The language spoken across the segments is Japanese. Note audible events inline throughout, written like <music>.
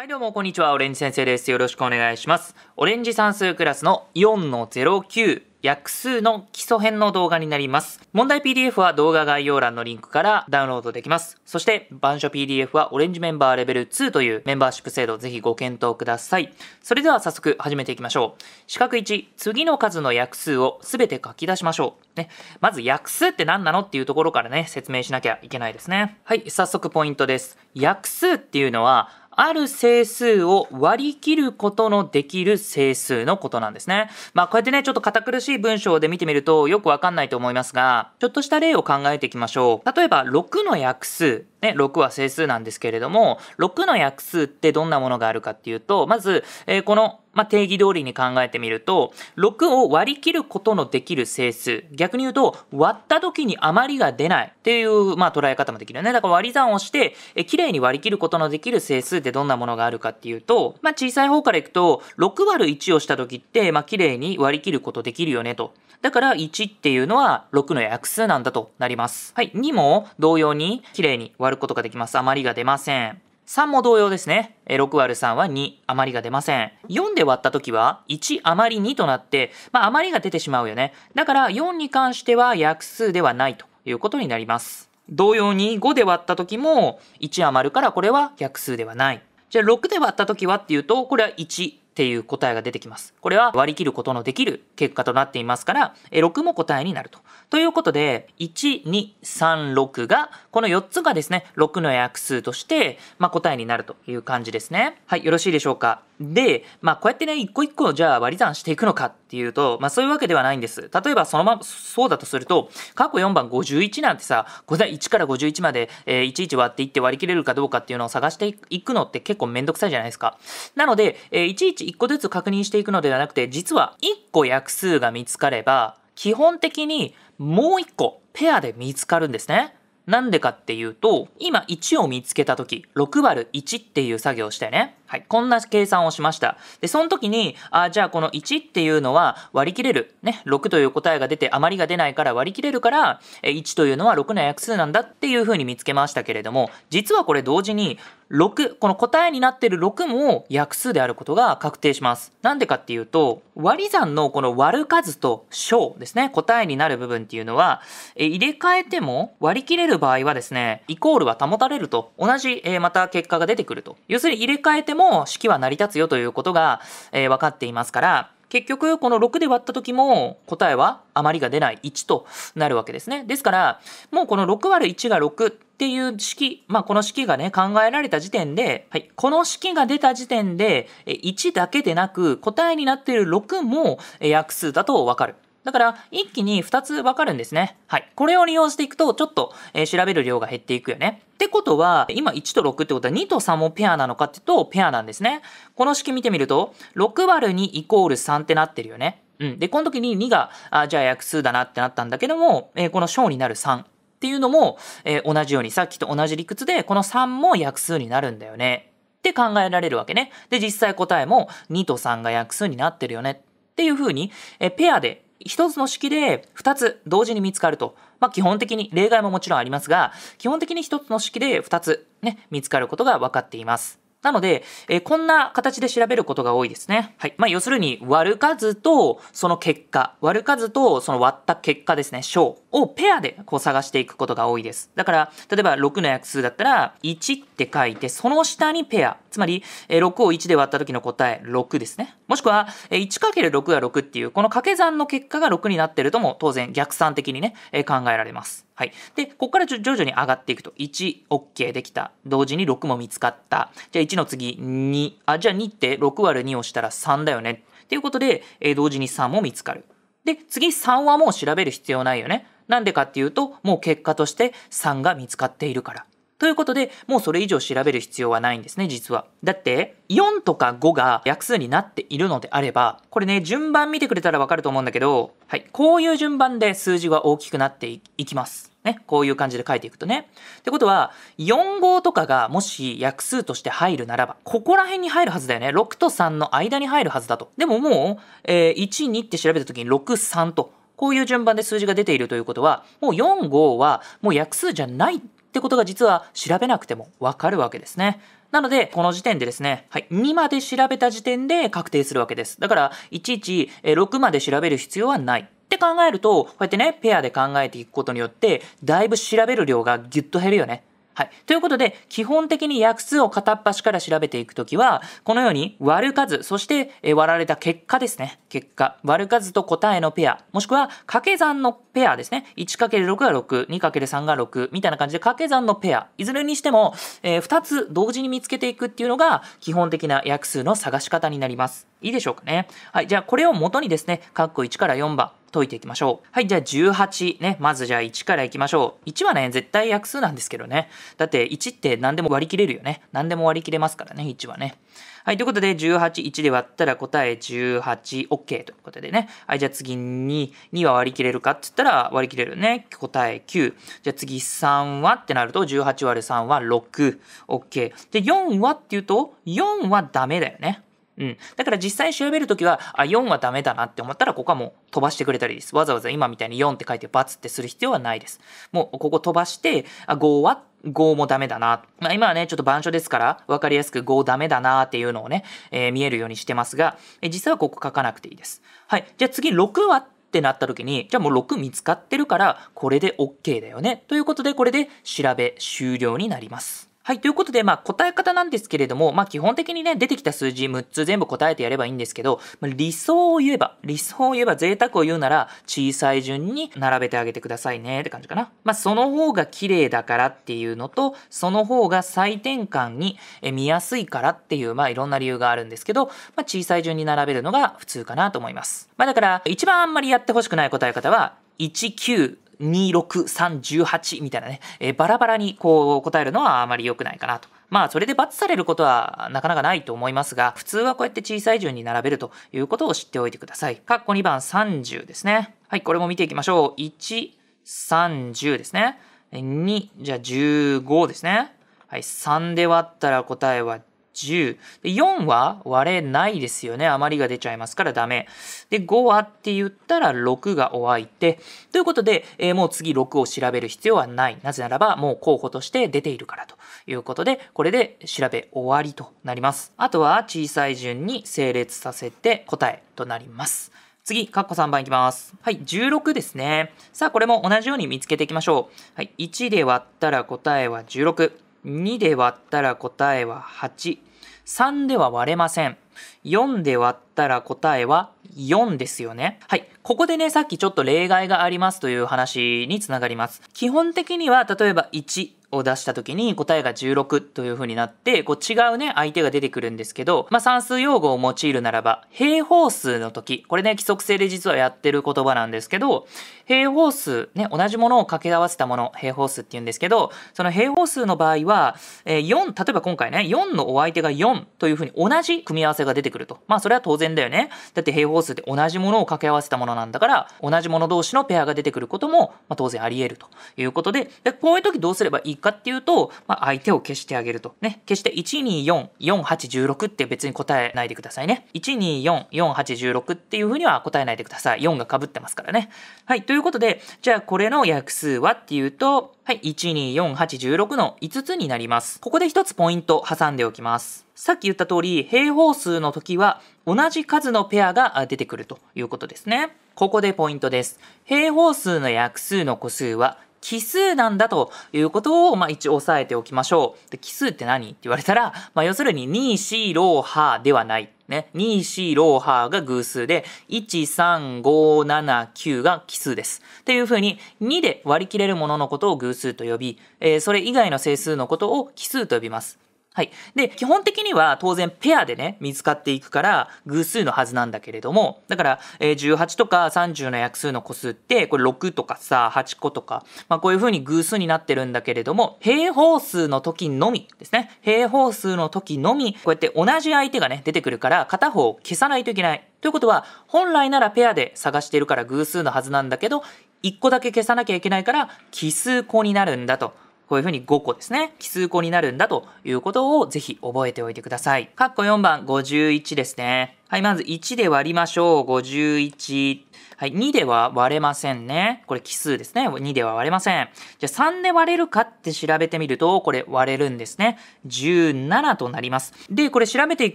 はいどうもこんにちはオレンジ先生ですよろしくお願いしますオレンジ算数クラスの4の09約数の基礎編の動画になります。問題 PDF は動画概要欄のリンクからダウンロードできます。そして、板書 PDF はオレンジメンバーレベル2というメンバーシップ制度ぜひご検討ください。それでは早速始めていきましょう。四角1、次の数の約数をすべて書き出しましょう。ね。まず約数って何なのっていうところからね、説明しなきゃいけないですね。はい、早速ポイントです。約数っていうのは、ある整数を割り切ることのできる整数のことなんですね。まあ、こうやってね、ちょっと堅苦しい文章で見てみるとよくわかんないと思いますが、ちょっとした例を考えていきましょう。例えば、6の約数。ね、6は整数なんですけれども、6の約数ってどんなものがあるかっていうと、まず、えー、このまあ、定義通りに考えてみると、6を割り切ることのできる整数。逆に言うと、割った時に余りが出ないっていう、まあ、捉え方もできるよね。だから割り算をして、え、綺麗に割り切ることのできる整数ってどんなものがあるかっていうと、まあ、小さい方からいくと、6割る1をした時って、まあ、綺麗に割り切ることできるよねと。だから、1っていうのは6の約数なんだとなります。はい。2も同様に綺麗に割ることができます。余りが出ません。3も同様ですね。6÷3 は2、余りが出ません。4で割った時は、1余り2となって、まあ、余りが出てしまうよね。だから4に関しては約数ではないということになります。同様に5で割った時も、1余るからこれは約数ではない。じゃあ6で割った時はっていうと、これは1っていう答えが出てきます。これは割り切ることのできる結果となっていますから、6も答えになると。ということで、1、2、3、6が、この4つがですね、6の約数として、まあ、答えになるという感じですね。はい、よろしいでしょうか。で、まあ、こうやってね、一個一個じゃあ割り算していくのかっていうと、まあそういうわけではないんです。例えばそのまま、そうだとすると、過去4番51なんてさ、1から51まで、えー、11割っていって割り切れるかどうかっていうのを探していくのって結構めんどくさいじゃないですか。なので、えー、いちいち1個ずつ確認していくのではなくて、実は1個約数が見つかれば、基本的にもう1個ペアで見つかるんですね。なんでかっていうと、今1を見つけた時、6割1っていう作業してね。はい、こんな計算をしました。で、その時に、あじゃあこの1っていうのは割り切れる。ね、6という答えが出て余りが出ないから割り切れるから、1というのは6の約数なんだっていうふうに見つけましたけれども、実はこれ同時に、6、この答えになっている6も約数であることが確定します。なんでかっていうと、割り算のこの割る数と小ですね、答えになる部分っていうのは、え入れ替えても割り切れる場合はですね、イコールは保たれると、同じ、えまた結果が出てくると。要するに入れ替えてもも式は成り立つよということが、えー、分かっていますから結局この6で割った時も答えは余りが出ない1となるわけですね。ですからもうこの6 ÷ 1が6っていう式、まあ、この式がね考えられた時点で、はい、この式が出た時点で1だけでなく答えになっている6も約数だとわかる。だから、一気に2つ分かるんですね。はい。これを利用していくと、ちょっと、えー、調べる量が減っていくよね。ってことは、今1と6ってことは2と3もペアなのかっていうと、ペアなんですね。この式見てみると、6割2イコール3ってなってるよね。うん。で、この時に2が、あじゃあ約数だなってなったんだけども、えー、この小になる3。っていうのも、えー、同じようにさっきと同じ理屈でこの3も約数になるんだよねって考えられるわけね。で実際答えも2と3が約数になってるよねっていうふうに、えペアで1つの式で2つ同時に見つかると、まあ、基本的に例外ももちろんありますが基本的に1つの式で2つ、ね、見つかることが分かっています。なので、えー、こんな形で調べることが多いですね。はい。まあ、要するに、割る数とその結果、割る数とその割った結果ですね、小をペアでこう探していくことが多いです。だから、例えば6の約数だったら、1って書いて、その下にペア。つまり、6を1で割った時の答え、6ですね。もしくは、1×6 が6っていう、この掛け算の結果が6になってるとも、当然逆算的にね、考えられます。はい。で、ここから徐々に上がっていくと、1、OK できた。同時に6も見つかった。じゃあ1の次、2。あ、じゃあ2って6割る2をしたら3だよね。っていうことで、えー、同時に3も見つかる。で、次3はもう調べる必要ないよね。なんでかっていうと、もう結果として3が見つかっているから。ということで、もうそれ以上調べる必要はないんですね、実は。だって、4とか5が約数になっているのであれば、これね、順番見てくれたらわかると思うんだけど、はい、こういう順番で数字は大きくなっていきます。ね、こういう感じで書いていくとね。ってことは、4号とかがもし約数として入るならば、ここら辺に入るはずだよね。6と3の間に入るはずだと。でももう、えー、1、2って調べた時に6、3と、こういう順番で数字が出ているということは、もう4号はもう約数じゃないってことが実は調べなくてもわかるわけですね。なので、この時点でですね、はい、2まで調べた時点で確定するわけです。だから、いちいち6まで調べる必要はない。って考えると、こうやってね、ペアで考えていくことによって、だいぶ調べる量がぎゅっと減るよね。はい。ということで、基本的に約数を片っ端から調べていくときは、このように割る数、そして割られた結果ですね。結果。割る数と答えのペア、もしくは掛け算のペアですね。1×6 が6、2×3 が6、みたいな感じで掛け算のペア。いずれにしても、えー、2つ同時に見つけていくっていうのが、基本的な約数の探し方になります。いいでしょうかね。はい。じゃあ、これを元にですね、括弧1から4番。解いていきましょう。はい、じゃあ18ね、まずじゃあ1からいきましょう。1はね、絶対約数なんですけどね。だって1って何でも割り切れるよね。何でも割り切れますからね、1はね。はい、ということで、18、1で割ったら答え18、OK ということでね。はい、じゃあ次2、2は割り切れるかって言ったら割り切れるね。答え9。じゃあ次3はってなると、18割る3は6、OK。で、4はっていうと、4はダメだよね。うん、だから実際調べる時はあ4はダメだなって思ったらここはもう飛ばしてくれたりですわざわざ今みたいに4って書いてバツってする必要はないですもうここ飛ばしてあ5は5もダメだな、まあ、今はねちょっと板書ですから分かりやすく5ダメだなっていうのをね、えー、見えるようにしてますが、えー、実際はここ書かなくていいですはいじゃあ次6はってなった時にじゃあもう6見つかってるからこれで OK だよねということでこれで調べ終了になりますはい、ということで、まあ、答え方なんですけれども、まあ、基本的にね、出てきた数字6つ全部答えてやればいいんですけど、まあ、理想を言えば、理想を言えば贅沢を言うなら、小さい順に並べてあげてくださいねって感じかな。まあ、その方が綺麗だからっていうのと、その方が最点感に見やすいからっていう、まあ、いろんな理由があるんですけど、まあ、小さい順に並べるのが普通かなと思います。まあ、だから、一番あんまりやってほしくない答え方は、19 2 6 3 8みたいなね、えー、バラバラにこう答えるのはあまり良くないかなと。まあそれで罰されることはなかなかないと思いますが、普通はこうやって小さい順に並べるということを知っておいてください。括弧2番30ですね。はい、これも見ていきましょう。1、30ですね。2、じゃあ15ですね。はい、3で割ったら答えは10。で4は割れないですよね。余りが出ちゃいますからダメ。で、5はって言ったら6がお相手。ということで、えー、もう次6を調べる必要はない。なぜならば、もう候補として出ているからということで、これで調べ終わりとなります。あとは小さい順に整列させて答えとなります。次、カッコ3番いきます。はい、16ですね。さあ、これも同じように見つけていきましょう。はい、1で割ったら答えは16。2で割ったら答えは8。3では割れません。4で割ったら答えは4ですよね。はい。ここでね、さっきちょっと例外がありますという話につながります。基本的には、例えば1、を出した時に答えが16という風になってこう違うね相手が出てくるんですけど、まあ、算数用語を用いるならば平方数の時これね規則性で実はやってる言葉なんですけど平方数ね同じものを掛け合わせたもの平方数って言うんですけどその平方数の場合は、えー、4例えば今回ね4のお相手が4という風に同じ組み合わせが出てくるとまあそれは当然だよねだって平方数って同じものを掛け合わせたものなんだから同じもの同士のペアが出てくることも、まあ、当然あり得るということででこういう時どうすればいいかっていうと、まあ、相手を消してあげると。ね。決して1244816って別に答えないでくださいね。1244816っていうふうには答えないでください。4が被ってますからね。はい。ということで、じゃあこれの約数はっていうと、はい、124,8,16の5つになります。ここで1つポイント挟んでおきます。さっき言った通り、平方数の時は同じ数のペアが出てくるということですね。ここでポイントです。平方数の約数の個数は奇数なんだということを、まあ、一応押さえておきましょう。で奇数って何って言われたら、<laughs> まあ、要するに2、4、ハーではない。ね、2、4、ハーが偶数で、1、3、5、7、9が奇数です。っていうふうに、2で割り切れるもののことを偶数と呼び、えー、それ以外の整数のことを奇数と呼びます。はい。で、基本的には当然ペアでね、見つかっていくから偶数のはずなんだけれども、だから、え18とか30の約数の個数って、これ6とかさ、8個とか、まあこういう風に偶数になってるんだけれども、平方数の時のみですね。平方数の時のみ、こうやって同じ相手がね、出てくるから片方を消さないといけない。ということは、本来ならペアで探してるから偶数のはずなんだけど、1個だけ消さなきゃいけないから奇数個になるんだと。こういうふうに5個ですね、奇数個になるんだということをぜひ覚えておいてください。カッコ4番、51ですね。はい、まず1で割りましょう。51。はい、2では割れませんね。これ奇数ですね。2では割れません。じゃあ3で割れるかって調べてみると、これ割れるんですね。17となります。で、これ調べてい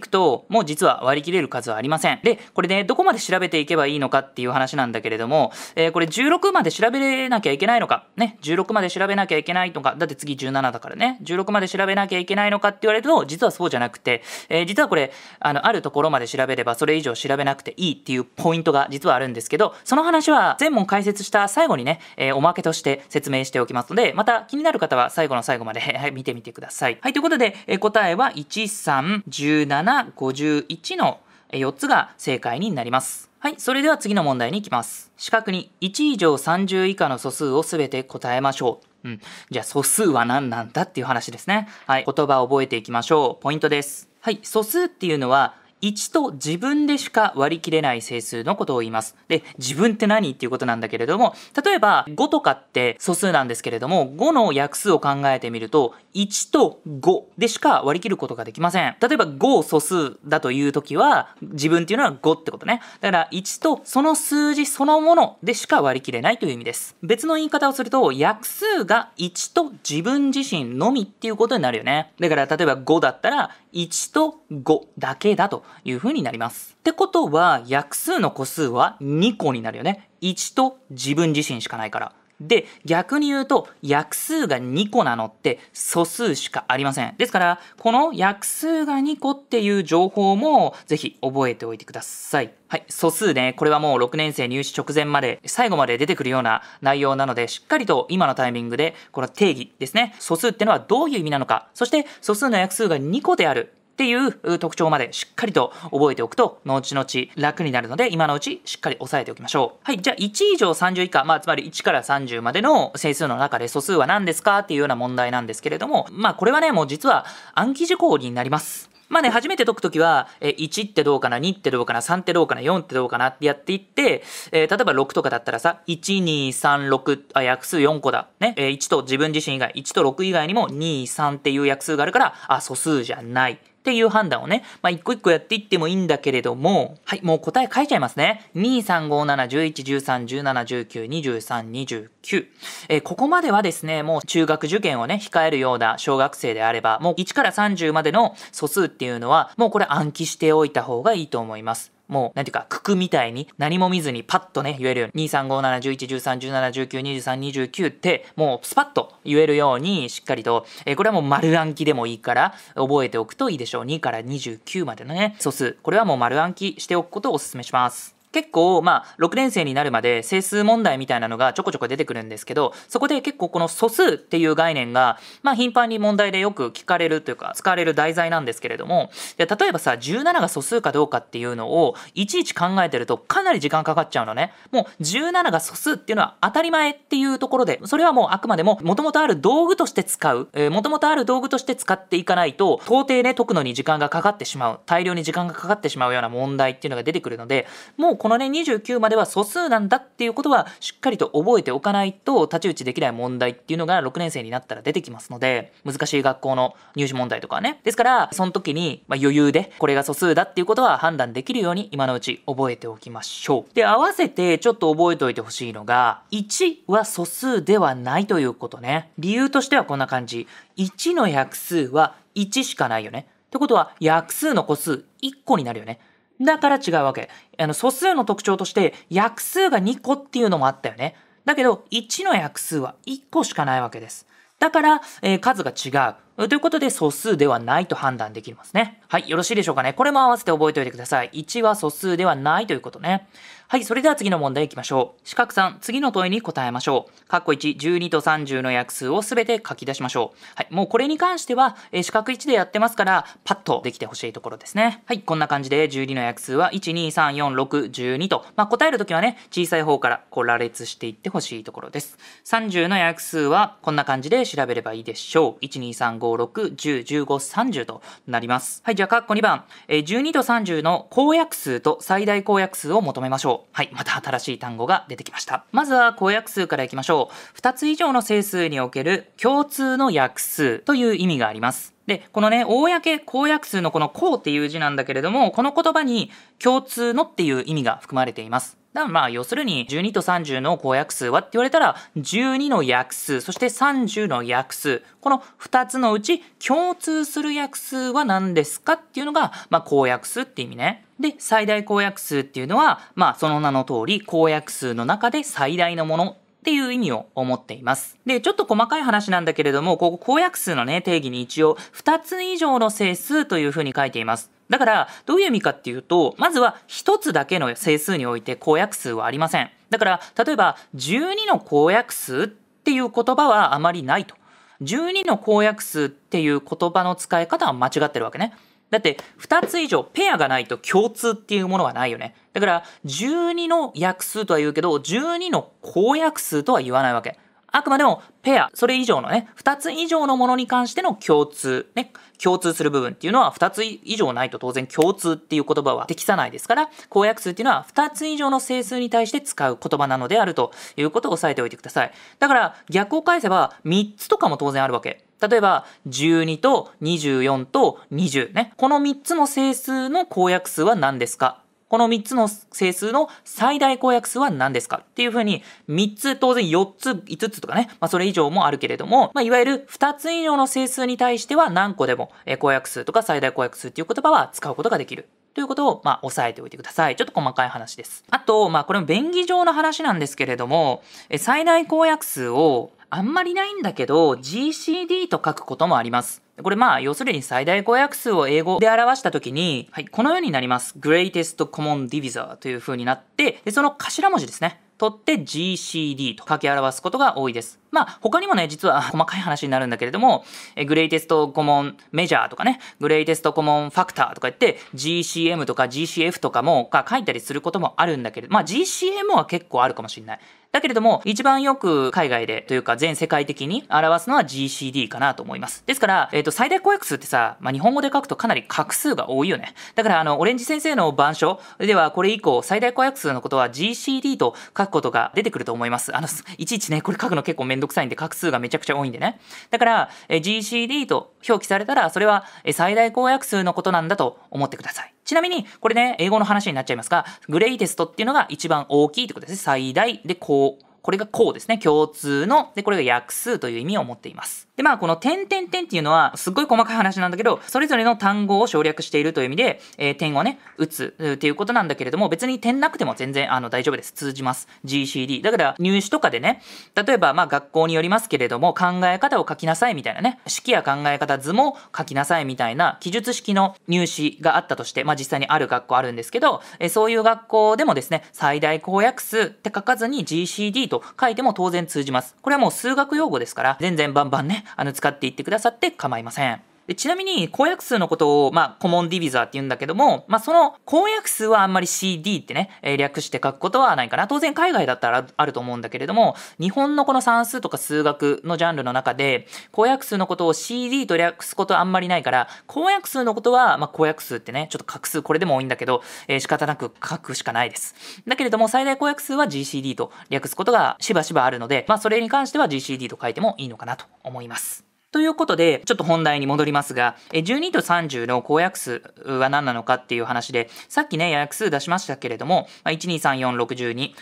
くと、もう実は割り切れる数はありません。で、これね、どこまで調べていけばいいのかっていう話なんだけれども、えー、これ16まで調べなきゃいけないのか。ね、16まで調べなきゃいけないのか。だって次17だからね。16まで調べなきゃいけないのかって言われると、実はそうじゃなくて、えー、実はこれ、あの、あるところまで調べれば、それ以上調べなくていいっていうポイントが実はあるんですけど、その話は全問解説した最後にね、えー、おまけとして説明しておきますので、また気になる方は最後の最後まで <laughs> 見てみてください。はい、ということで、えー、答えは13、17、51の4つが正解になります。はい、それでは次の問題に行きます。四角に1以上30以下の素数をすべて答えましょう。うん。じゃあ素数は何なんだっていう話ですね。はい、言葉を覚えていきましょう。ポイントです。はい、素数っていうのは1と自分でしか割り切れない整数のことを言います。で、自分って何っていうことなんだけれども、例えば5とかって素数なんですけれども、5の約数を考えてみると、1と5でしか割り切ることができません。例えば5を素数だという時は、自分っていうのは5ってことね。だから1とその数字そのものでしか割り切れないという意味です。別の言い方をすると、約数が1と自分自身のみっていうことになるよね。だから例えば5だったら、1と5だけだという風になります。ってことは、約数の個数は2個になるよね。1と自分自身しかないから。で、逆に言うと、約数が2個なのって素数しかありません。ですから、この約数が2個っていう情報も、ぜひ覚えておいてください。はい、素数ね、これはもう6年生入試直前まで、最後まで出てくるような内容なので、しっかりと今のタイミングで、この定義ですね、素数ってのはどういう意味なのか、そして素数の約数が2個であるっていう特徴までしっかりと覚えておくと、後々楽になるので、今のうちしっかり押さえておきましょう。はい、じゃあ1以上30以下、まあつまり1から30までの整数の中で素数は何ですかっていうような問題なんですけれども、まあこれはね、もう実は暗記事項になります。まあね、初めて解くときは、1ってどうかな、2ってどうかな、3ってどうかな、4ってどうかなってやっていって、えー、例えば6とかだったらさ、1、2、3、6、あ、約数4個だ。ね、えー、1と自分自身以外、1と6以外にも2、3っていう約数があるから、あ、素数じゃない。っていう判断をね、まあ、一個一個やっていってもいいんだけれども、はい、もう答え書いちゃいますね。2、3、5、7、11、13、17、19、23、29。えー、ここまではですね、もう中学受験をね、控えるような小学生であれば、もう1から30までの素数っていうのは、もうこれ暗記しておいた方がいいと思います。もう、なんていうか、九九みたいに何も見ずにパッとね、言えるように、2 3 5 7 1 1 1 3 1 7 1 9 2 9ってもうスパッと言えるようにしっかりと、えー、これはもう丸暗記でもいいから覚えておくといいでしょう。2から29までのね、素数。これはもう丸暗記しておくことをお勧めします。結構、まあ、6年生になるまで整数問題みたいなのがちょこちょこ出てくるんですけど、そこで結構この素数っていう概念が、まあ、頻繁に問題でよく聞かれるというか、使われる題材なんですけれども、で例えばさ、17が素数かどうかっていうのを、いちいち考えてるとかなり時間かかっちゃうのね。もう、17が素数っていうのは当たり前っていうところで、それはもうあくまでも、もともとある道具として使う、えー、もともとある道具として使っていかないと、到底ね、解くのに時間がかかってしまう、大量に時間がかかってしまうような問題っていうのが出てくるので、もうこのね29までは素数なんだっていうことはしっかりと覚えておかないと太刀打ちできない問題っていうのが6年生になったら出てきますので難しい学校の入試問題とかねですからその時に、ま余裕でこれが素数だっていうことは判断できるように今のうち覚えておきましょうで合わせてちょっと覚えておいてほしいのが1は素数ではないということね理由としてはこんな感じ1の約数は1しかないよねってことは約数の個数1個になるよねだから違うわけ。あの、素数の特徴として、約数が2個っていうのもあったよね。だけど、1の約数は1個しかないわけです。だから、えー、数が違う。ということで素数ではないと判断できますね。はい、よろしいでしょうかね。これも合わせて覚えておいてください。1は素数ではないということね。はい、それでは次の問題いきましょう。四角さん、次の問いに答えましょう。括弧1、12と30の約数をすべて書き出しましょう。はい、もうこれに関しては、えー、四角1でやってますから、パッとできてほしいところですね。はい、こんな感じで12の約数は、1、2、3、4、6、12と、まあ、答えるときはね、小さい方からこう羅列していってほしいところです。30の約数は、こんな感じで調べればいいでしょう。1、2、3、5、6、10、15、30となります。はい、じゃあ、カッコ2番、えー、12と30の公約数と最大公約数を求めましょう。はい、また新しい単語が出てきました。まずは公約数からいきましょう。2つ以上の整数における共通の約数という意味があります。で、このね、公、公約数のこの公っていう字なんだけれども、この言葉に共通のっていう意味が含まれています。だからまあ、要するに、12と30の公約数はって言われたら、12の約数、そして30の約数、この2つのうち共通する約数は何ですかっていうのが、まあ、公約数って意味ね。で、最大公約数っていうのは、まあ、その名の通り、公約数の中で最大のものっていう意味を思っています。で、ちょっと細かい話なんだけれども、ここ公約数のね、定義に一応2つ以上の整数というふうに書いています。だから、どういう意味かっていうと、まずは1つだけの整数において公約数はありません。だから、例えば、12の公約数っていう言葉はあまりないと。12の公約数っていう言葉の使い方は間違ってるわけね。だって二つ以上ペアがないと共通っていうものはないよね。だから12の約数とは言うけど12の公約数とは言わないわけ。あくまでもペア、それ以上のね、2つ以上のものに関しての共通、ね、共通する部分っていうのは2つ以上ないと当然共通っていう言葉は適さないですから、公約数っていうのは2つ以上の整数に対して使う言葉なのであるということを押さえておいてください。だから逆を返せば3つとかも当然あるわけ。例えば12と24と20ね。この3つの整数の公約数は何ですかこの3つの整数の最大公約数は何ですかっていうふうに、3つ、当然4つ、5つとかね、まあそれ以上もあるけれども、まあいわゆる2つ以上の整数に対しては何個でも公約数とか最大公約数っていう言葉は使うことができる。ということを、まあ、押さえておいてください。ちょっと細かい話です。あと、まあ、これも便宜上の話なんですけれども、最大公約数をあんまりないんだけど GCD と書くこともあります。これまあ、要するに最大公約数を英語で表したときに、はい、このようになります。greatest common divisor という風になって、でその頭文字ですね。取って GCD と書き表すことが多いです。まあ、他にもね、実は <laughs> 細かい話になるんだけれども、えグレイテストコモンメジャーとかね、グレイテストコモンファクターとか言って、GCM とか GCF とかもが書いたりすることもあるんだけれど、まあ GCM は結構あるかもしれない。だけれども、一番よく海外でというか全世界的に表すのは GCD かなと思います。ですから、えっ、ー、と、最大公約数ってさ、まあ、日本語で書くとかなり画数が多いよね。だから、あの、オレンジ先生の板書では、これ以降、最大公約数のことは GCD と書くことが出てくると思います。あの、いちいちね、これ書くの結構めんどくさいんで、画数がめちゃくちゃ多いんでね。だから、えー、GCD と表記されたら、それは最大公約数のことなんだと思ってください。ちなみに、これね、英語の話になっちゃいますが、グレイテストっていうのが一番大きいってことですね。最大。で、こう。これがこうですね。共通の。で、これが約数という意味を持っています。で、まあ、この点点点っていうのは、すっごい細かい話なんだけど、それぞれの単語を省略しているという意味で、えー、点をね、打つっていうことなんだけれども、別に点なくても全然あの大丈夫です。通じます。GCD。だから、入試とかでね、例えば、まあ、学校によりますけれども、考え方を書きなさいみたいなね、式や考え方図も書きなさいみたいな、記述式の入試があったとして、まあ、実際にある学校あるんですけど、えー、そういう学校でもですね、最大公約数って書かずに GCD と書いても当然通じます。これはもう数学用語ですから、全然バンバンね、あの使っていってくださって構いません。でちなみに公約数のことを、まあ、コモンディビザーって言うんだけども、まあ、その公約数はあんまり CD ってね、えー、略して書くことはないかな。当然海外だったらあると思うんだけれども、日本のこの算数とか数学のジャンルの中で、公約数のことを CD と略すことはあんまりないから、公約数のことは、まあ、公約数ってね、ちょっと画数これでも多いんだけど、えー、仕方なく書くしかないです。だけれども、最大公約数は GCD と略すことがしばしばあるので、まあ、それに関しては GCD と書いてもいいのかなと思います。ということで、ちょっと本題に戻りますが、12と30の公約数は何なのかっていう話で、さっきね、約数出しましたけれども、1234612、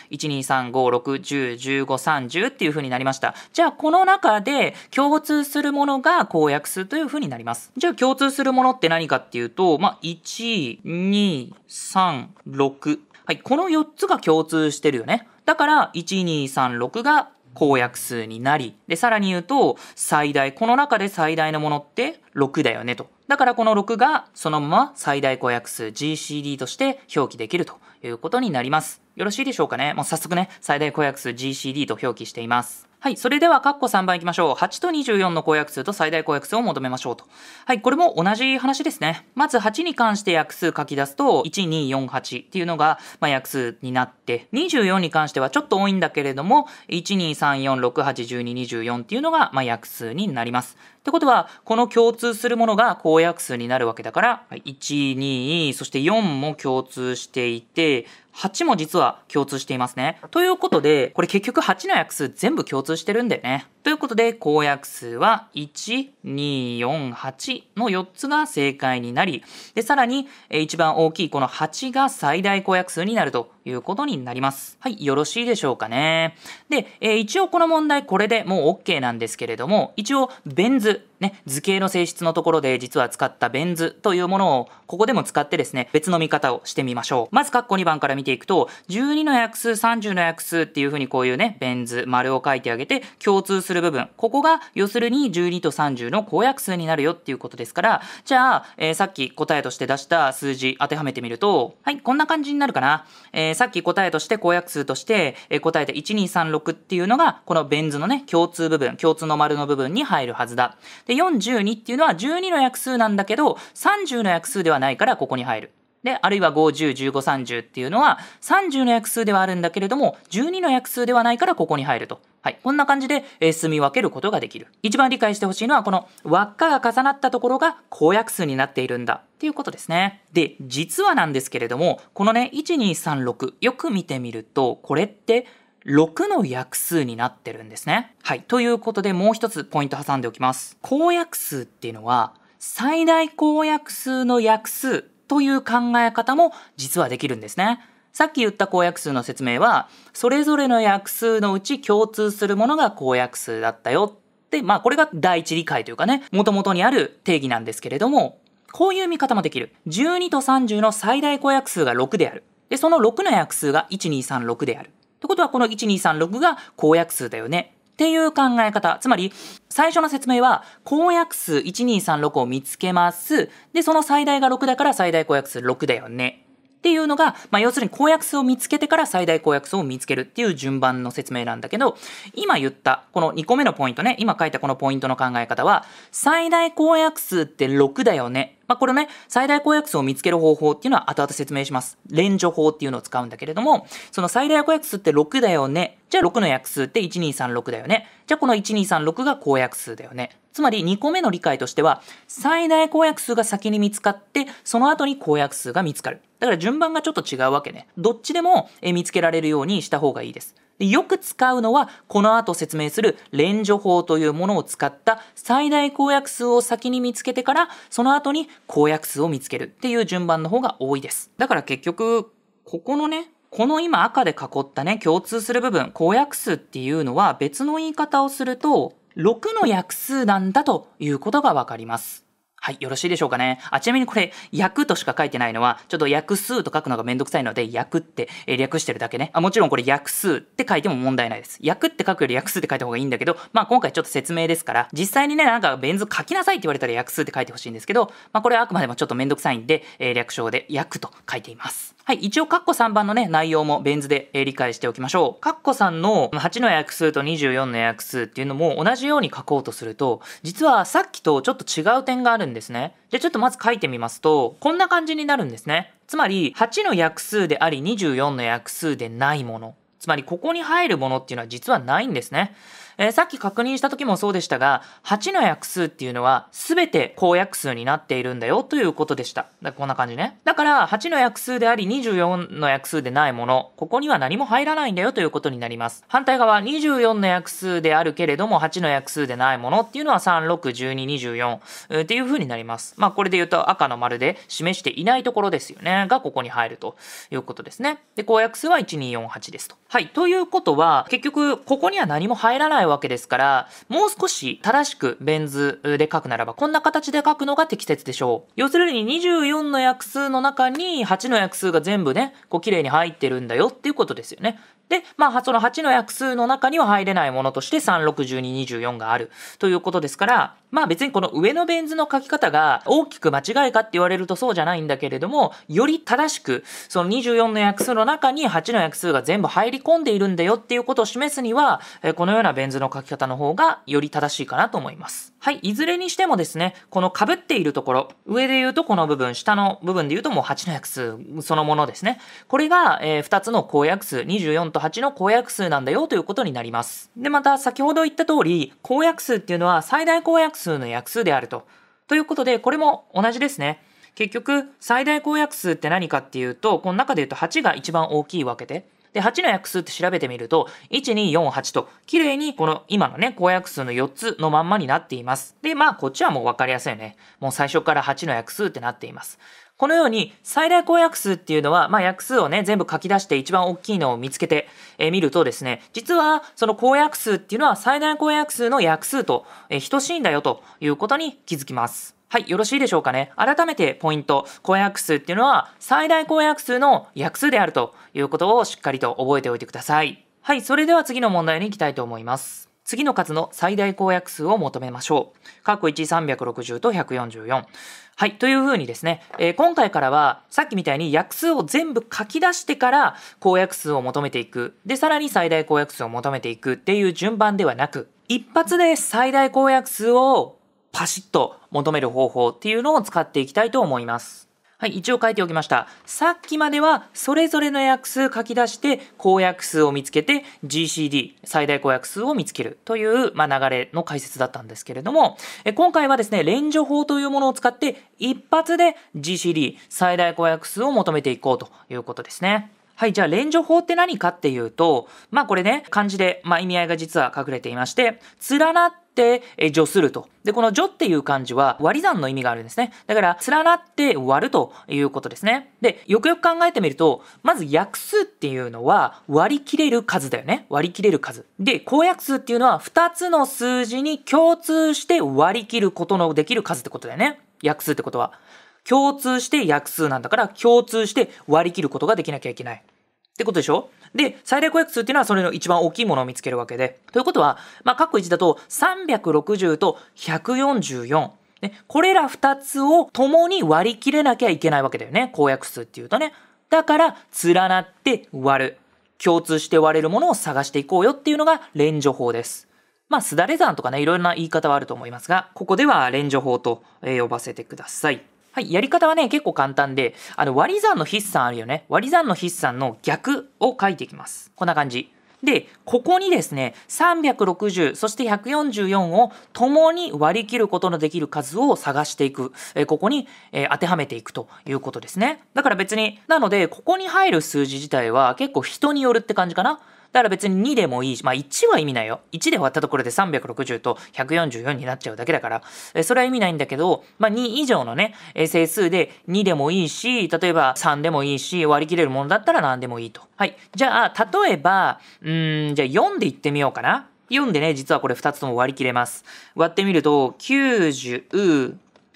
12356101530っていう風になりました。じゃあ、この中で共通するものが公約数という風になります。じゃあ、共通するものって何かっていうと、まあ、1、2、3、6。はい、この4つが共通してるよね。だから、1236が公約数になり、で、さらに言うと、最大、この中で最大のものって6だよねと。だからこの6がそのまま最大公約数 GCD として表記できるということになります。よろしいでしょうかねもう早速ね、最大公約数 GCD と表記しています。はい、それでは、括弧3番いきましょう。8と24の公約数と最大公約数を求めましょうと。はい、これも同じ話ですね。まず8に関して約数書き出すと、1248っていうのが、まあ、約数になって、24に関してはちょっと多いんだけれども、1 2 3 4 6 8 1 2 2 4っていうのが、まあ、約数になります。ってことは、この共通するものが公約数になるわけだから、1、2、そして4も共通していて、8も実は共通していますね。ということで、これ結局8の約数全部共通してるんだよね。ということで、公約数は1、2、4、8の4つが正解になり、で、さらに一番大きいこの8が最大公約数になるということになります。はい、よろしいでしょうかね。で、えー、一応この問題これでもう OK なんですけれども、一応ベン図、ね、図形の性質のところで実は使ったベン図というものをここでも使ってですね、別の見方をしてみましょう。まず、カッコ2番から見ていくと、12の約数、30の約数っていうふうにこういうね、ベン図、丸を書いてあげて、共通する部分、ここが要するに12と30の公約数になるよっていうことですから、じゃあ、えー、さっき答えとして出した数字当てはめてみると、はい、こんな感じになるかな。えー、さっき答えとして公約数として、えー、答えた1236っていうのが、このベン図のね、共通部分、共通の丸の部分に入るはずだ。で42っていうのは12の約数なんだけど、30の約数ではないからここに入る。で、あるいは5、0 15、30っていうのは30の約数ではあるんだけれども、12の約数ではないからここに入ると。はい。こんな感じで、えー、住み分けることができる。一番理解してほしいのは、この輪っかが重なったところが公約数になっているんだっていうことですね。で、実はなんですけれども、このね、1236よく見てみると、これって6の約数になってるんですね。はい。ということでもう一つポイント挟んでおきます。公約数っていうのは最大公約数の約数という考え方も実はできるんですね。さっき言った公約数の説明は、それぞれの約数のうち共通するものが公約数だったよって、まあこれが第一理解というかね、元々にある定義なんですけれども、こういう見方もできる。12と30の最大公約数が6である。で、その6の約数が1236である。ってことはこの1236が公約数だよね。っていう考え方。つまり、最初の説明は、公約数1236を見つけます。で、その最大が6だから最大公約数6だよね。っていうのが、まあ、要するに公約数を見つけてから最大公約数を見つけるっていう順番の説明なんだけど、今言った、この2個目のポイントね、今書いたこのポイントの考え方は、最大公約数って6だよねまあ、これね、最大公約数を見つける方法っていうのは後々説明します。連除法っていうのを使うんだけれども、その最大公約数って6だよね。じゃあ6の約数って1236だよね。じゃあこの1236が公約数だよね。つまり2個目の理解としては、最大公約数が先に見つかって、その後に公約数が見つかる。だから順番がちょっと違うわけね。どっちでも見つけられるようにした方がいいです。でよく使うのはこの後説明する連助法というものを使った最大公約数を先に見つけてからその後に公約数を見つけるっていう順番の方が多いです。だから結局ここのねこの今赤で囲ったね共通する部分公約数っていうのは別の言い方をすると6の約数なんだということがわかります。はい、よろしいでしょうかね。あ、ちなみにこれ、役としか書いてないのは、ちょっと役数と書くのがめんどくさいので、役って、え略してるだけね。あ、もちろんこれ、役数って書いても問題ないです。役って書くより役数って書いた方がいいんだけど、まあ今回ちょっと説明ですから、実際にね、なんかベン図書きなさいって言われたら役数って書いてほしいんですけど、まあこれはあくまでもちょっとめんどくさいんで、え略称で役と書いています。はい、一応、カッコ3番のね、内容もベン図で理解しておきましょう。カッコ3の8の約数と24の約数っていうのも同じように書こうとすると、実はさっきとちょっと違う点があるんですね。じゃあちょっとまず書いてみますと、こんな感じになるんですね。つまり、8の約数であり24の約数でないもの。つまり、ここに入るものっていうのは実はないんですね。えー、さっき確認した時もそうでしたが、8の約数っていうのは全て公約数になっているんだよということでした。こんな感じね。だから、8の約数であり24の約数でないもの、ここには何も入らないんだよということになります。反対側、24の約数であるけれども、8の約数でないものっていうのは3、6、12、24っていう風になります。まあ、これで言うと赤の丸で示していないところですよね。が、ここに入るということですね。で、公約数は1248ですと。はい。ということは、結局、ここには何も入らないないわけですから、もう少し正しくベン図で書くならば、こんな形で書くのが適切でしょう。要するに24の約数の中に8の約数が全部ね、こう綺麗に入ってるんだよっていうことですよね。で、まあ、その8の約数の中には入れないものとして3、6、2 24があるということですから、まあ別にこの上のベン図の書き方が大きく間違いかって言われるとそうじゃないんだけれども、より正しく、その24の約数の中に8の約数が全部入り込んでいるんだよっていうことを示すには、このようなベン図図の書き方の方がより正しいかなと思います。はい、いずれにしてもですね、この被っているところ、上で言うとこの部分、下の部分で言うともう8の約数そのものですね。これが、えー、2つの公約数、24と8の公約数なんだよということになります。で、また先ほど言った通り、公約数っていうのは最大公約数の約数であると。ということで、これも同じですね。結局、最大公約数って何かっていうと、この中で言うと8が一番大きいわけで、で、8の約数って調べてみると、1248と、綺麗にこの今のね、公約数の4つのまんまになっています。で、まあ、こっちはもう分かりやすいよね。もう最初から8の約数ってなっています。このように最大公約数っていうのは、まあ、約数をね、全部書き出して一番大きいのを見つけてみ、えるとですね、実はその公約数っていうのは最大公約数の約数と、え等しいんだよということに気づきます。はい、よろしいでしょうかね。改めてポイント、公約数っていうのは最大公約数の約数であるということをしっかりと覚えておいてください。はい、それでは次の問題に行きたいと思います。次の数の最大公約数を求めましょう。括弧1、360と144。はい。というふうにですね、えー、今回からは、さっきみたいに約数を全部書き出してから公約数を求めていく。で、さらに最大公約数を求めていくっていう順番ではなく、一発で最大公約数をパシッと求める方法っていうのを使っていきたいと思います。はい、一応書いておきました。さっきまではそれぞれの約数書き出して公約数を見つけて GCD 最大公約数を見つけるという、まあ、流れの解説だったんですけれどもえ今回はですね連助法というものを使って一発で GCD 最大公約数を求めていこうということですね。はい、じゃあ連助法って何かっていうとまあこれね漢字で、まあ、意味合いが実は隠れていまして連なってって除すると。で、この除っていう漢字は割り算の意味があるんですね。だから、連なって割るということですね。で、よくよく考えてみると、まず約数っていうのは割り切れる数だよね。割り切れる数。で、公約数っていうのは2つの数字に共通して割り切ることのできる数ってことだよね。約数ってことは。共通して約数なんだから、共通して割り切ることができなきゃいけない。ってことでしょで、最大公約数っていうのはそれの一番大きいものを見つけるわけで。ということは、まあ、各1だと360と144。ね、これら2つを共に割り切れなきゃいけないわけだよね。公約数っていうとね。だから、連なって割る。共通して割れるものを探していこうよっていうのが連助法です。まあ、すだれ算とかね、いろいろな言い方はあると思いますが、ここでは連助法と呼ばせてください。はい、やり方はね、結構簡単で、あの、割り算の筆算あるよね。割り算の筆算の逆を書いていきます。こんな感じ。で、ここにですね、360、そして144を共に割り切ることのできる数を探していく。えここに、え当てはめていくということですね。だから別に、なので、ここに入る数字自体は結構人によるって感じかな。だから別に2でもいいし、まあ1は意味ないよ。1で割ったところで360と144になっちゃうだけだから、えそれは意味ないんだけど、まあ2以上のね、え整数で2でもいいし、例えば3でもいいし、割り切れるものだったら何でもいいと。はい。じゃあ、例えば、うん、じゃあ4でいってみようかな。4でね、実はこれ2つとも割り切れます。割ってみると、90、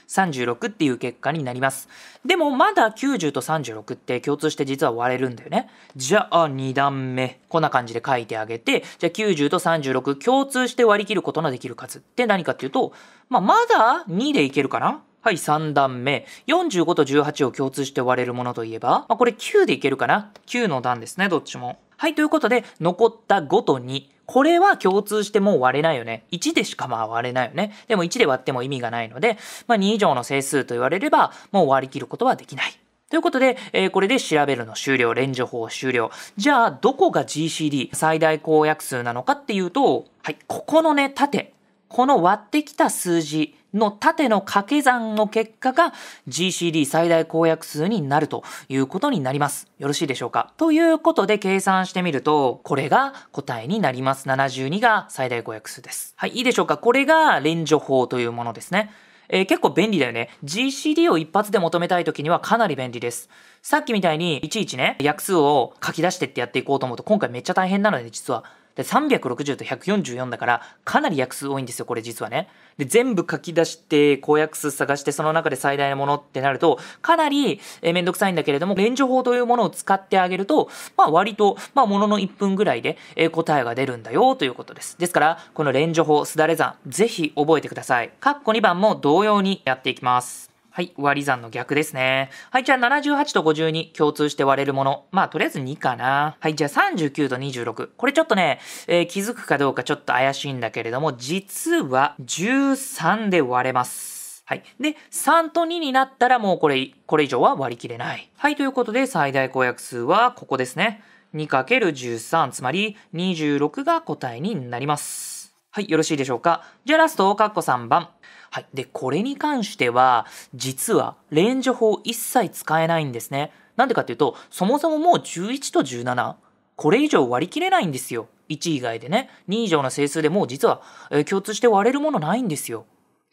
36っていう結果になります。でもまだ90と36って共通して実は割れるんだよね。じゃあ2段目。こんな感じで書いてあげて、じゃあ90と36共通して割り切ることのできる数って何かっていうと、まあ、まだ2でいけるかなはい、3段目。45と18を共通して割れるものといえば、まあ、これ9でいけるかな ?9 の段ですね、どっちも。はい、ということで、残った5と2。これは共通してもう割れないよね。1でしかまあ割れないよね。でも1で割っても意味がないので、まあ、2以上の整数と言われれば、もう割り切ることはできない。ということで、えー、これで調べるの終了、レンジ法終了。じゃあ、どこが GCD、最大公約数なのかっていうと、はい、ここのね、縦。この割ってきた数字の縦の掛け算の結果が GCD 最大公約数になるということになります。よろしいでしょうかということで計算してみると、これが答えになります。72が最大公約数です。はい、いいでしょうかこれが連除法というものですね。えー、結構便利だよね。GCD を一発で求めたい時にはかなり便利です。さっきみたいにいちいちね、約数を書き出してってやっていこうと思うと今回めっちゃ大変なので実は。で360と144だからかなり約数多いんですよこれ実はね。で全部書き出して公約数探してその中で最大のものってなるとかなり面倒くさいんだけれども連助法というものを使ってあげるとまあ割とまあものの1分ぐらいで答えが出るんだよということです。ですからこの連助法すだれ算ぜひ覚えてください。括弧2番も同様にやっていきます。はい、割り算の逆ですね。はい、じゃあ78と52共通して割れるもの。まあ、とりあえず2かな。はい、じゃあ39と26。これちょっとね、えー、気づくかどうかちょっと怪しいんだけれども、実は13で割れます。はい。で、3と2になったらもうこれ、これ以上は割り切れない。はい、ということで最大公約数はここですね。2×13、つまり26が答えになります。はい、よろしいでしょうか。じゃあラスト、カッコ3番。はい。で、これに関しては、実はレンジ法一切使えないんですね。なんでかっていうと、そもそももう11と17、これ以上割り切れないんですよ。1以外でね。2以上の整数でもう実は、え共通して割れるものないんですよ。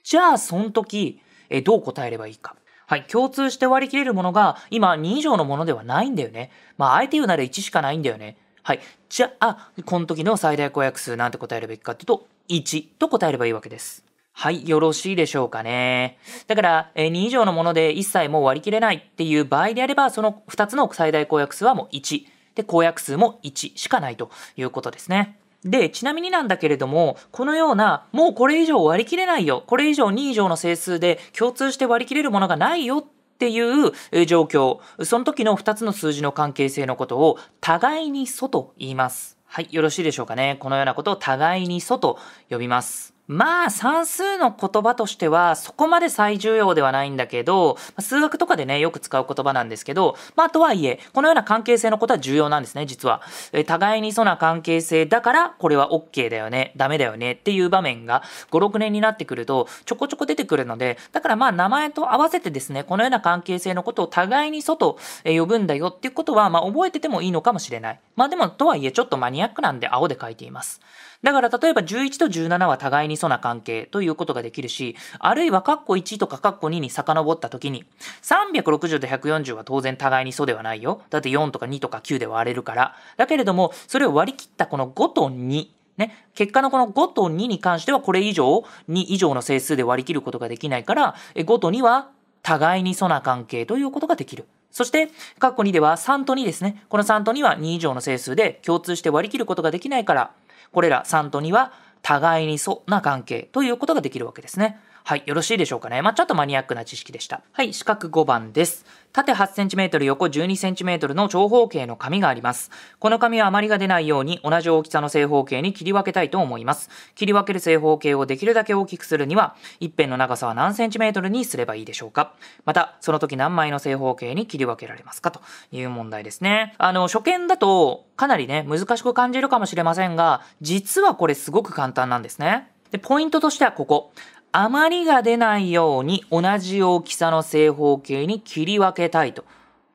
じゃあ、その時、えどう答えればいいか。はい。共通して割り切れるものが、今2以上のものではないんだよね。まあ、あえて言うなら1しかないんだよね。はい。じゃあ、この時の最大公約数なんて答えればいいかっていうと、1と答えればいいわけです。はい、よろしいでしょうかね。だから、2以上のもので一切もう割り切れないっていう場合であれば、その2つの最大公約数はもう1。で、公約数も1しかないということですね。で、ちなみになんだけれども、このような、もうこれ以上割り切れないよ。これ以上2以上の整数で共通して割り切れるものがないよっていう状況。その時の2つの数字の関係性のことを、互いに素と言います。はい、よろしいでしょうかね。このようなことを互いに素と呼びます。まあ算数の言葉としてはそこまで最重要ではないんだけど、数学とかでね、よく使う言葉なんですけど、まあとはいえ、このような関係性のことは重要なんですね、実は。え互いにそな関係性だからこれは OK だよね、ダメだよねっていう場面が5、6年になってくるとちょこちょこ出てくるので、だからまあ名前と合わせてですね、このような関係性のことを互いに外呼ぶんだよっていうことは、まあ覚えててもいいのかもしれない。まあでもとはいえちょっとマニアックなんで青で書いています。だから例えば11と17は互いにそな関係ということができるし、あるいは括弧1とか括弧2に遡った時に、360と140は当然互いに素ではないよ。だって4とか2とか9で割れるから。だけれども、それを割り切ったこの5と2、ね、結果のこの5と2に関してはこれ以上、2以上の整数で割り切ることができないから、5と2は互いに素な関係ということができる。そして、括弧2では3と2ですね。この3と2は2以上の整数で共通して割り切ることができないから、これら3と2は互いにそうな関係ということができるわけですね。はい、よろしいでしょうかね。まあ、ちょっとマニアックな知識でした。はい、四角5番です。縦 8cm、横 12cm の長方形の紙があります。この紙は余りが出ないように同じ大きさの正方形に切り分けたいと思います。切り分ける正方形をできるだけ大きくするには、一辺の長さは何 cm にすればいいでしょうかまた、その時何枚の正方形に切り分けられますかという問題ですね。あの、初見だとかなりね、難しく感じるかもしれませんが、実はこれすごく簡単なんですね。で、ポイントとしてはここ。余りが出ないように同じ大きさの正方形に切り分けたいと